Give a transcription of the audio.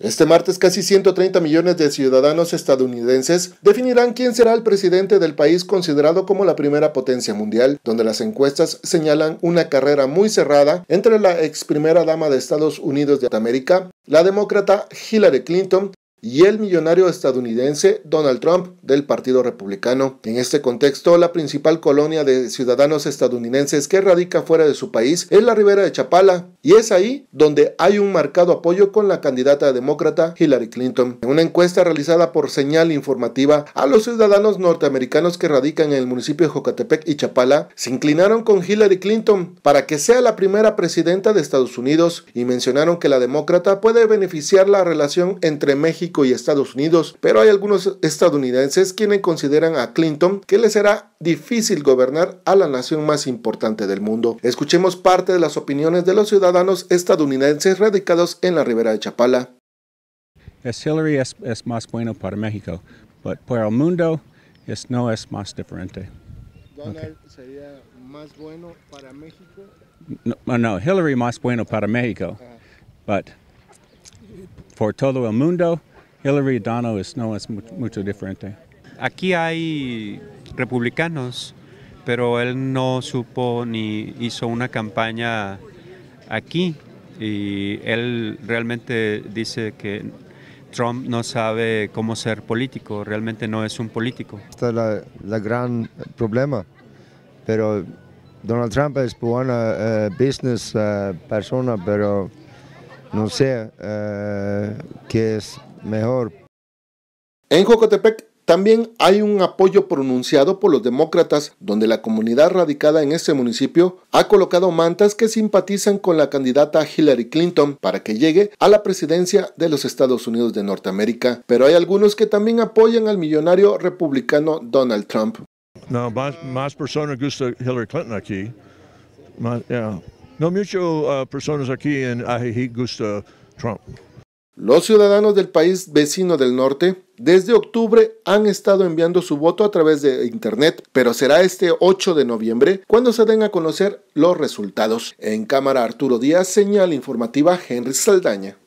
Este martes casi 130 millones de ciudadanos estadounidenses definirán quién será el presidente del país considerado como la primera potencia mundial, donde las encuestas señalan una carrera muy cerrada entre la ex primera dama de Estados Unidos de América, la demócrata Hillary Clinton, y el millonario estadounidense Donald Trump del Partido Republicano. En este contexto, la principal colonia de ciudadanos estadounidenses que radica fuera de su país es la Ribera de Chapala, y es ahí donde hay un marcado apoyo con la candidata demócrata Hillary Clinton. En una encuesta realizada por señal informativa a los ciudadanos norteamericanos que radican en el municipio de Jocatepec y Chapala, se inclinaron con Hillary Clinton para que sea la primera presidenta de Estados Unidos y mencionaron que la demócrata puede beneficiar la relación entre México y Estados Unidos, pero hay algunos estadounidenses quienes consideran a Clinton que le será difícil gobernar a la nación más importante del mundo. Escuchemos parte de las opiniones de los ciudadanos ciudadanos estadounidenses radicados en la Ribera de Chapala. Es Hillary es, es más bueno para México, pero para el mundo es, no es más diferente. Donald sería más bueno para México. No, no, Hillary más bueno para México, por ah. todo el mundo Hillary Dono es, no es mucho diferente. Aquí hay republicanos, pero él no supo ni hizo una campaña aquí y él realmente dice que Trump no sabe cómo ser político, realmente no es un político. Este es el gran problema, pero Donald Trump es buena eh, business eh, persona, pero no sé eh, qué es mejor. En Jocotepec también hay un apoyo pronunciado por los demócratas, donde la comunidad radicada en este municipio ha colocado mantas que simpatizan con la candidata Hillary Clinton para que llegue a la presidencia de los Estados Unidos de Norteamérica, pero hay algunos que también apoyan al millonario republicano Donald Trump. No, más, personas gusta Hillary Clinton aquí. No muchas uh, personas aquí en Ajijic gusta Trump. Los ciudadanos del país vecino del norte desde octubre han estado enviando su voto a través de Internet, pero será este 8 de noviembre cuando se den a conocer los resultados. En cámara Arturo Díaz, señal informativa Henry Saldaña.